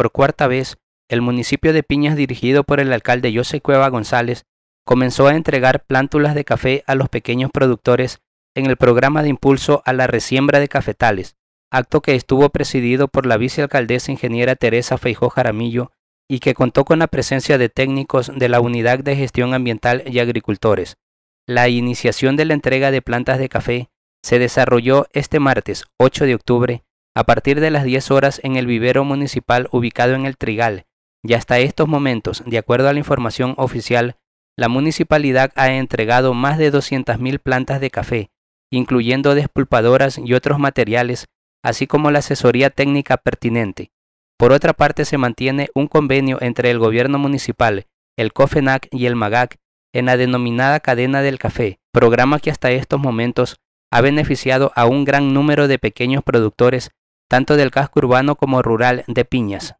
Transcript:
por cuarta vez, el municipio de Piñas dirigido por el alcalde José Cueva González comenzó a entregar plántulas de café a los pequeños productores en el programa de impulso a la resiembra de cafetales, acto que estuvo presidido por la vicealcaldesa ingeniera Teresa Feijó Jaramillo y que contó con la presencia de técnicos de la Unidad de Gestión Ambiental y Agricultores. La iniciación de la entrega de plantas de café se desarrolló este martes 8 de octubre a partir de las 10 horas en el vivero municipal ubicado en el Trigal, y hasta estos momentos, de acuerdo a la información oficial, la municipalidad ha entregado más de 200.000 plantas de café, incluyendo despulpadoras y otros materiales, así como la asesoría técnica pertinente. Por otra parte, se mantiene un convenio entre el gobierno municipal, el COFENAC y el MAGAC en la denominada cadena del café, programa que hasta estos momentos ha beneficiado a un gran número de pequeños productores tanto del casco urbano como rural de Piñas.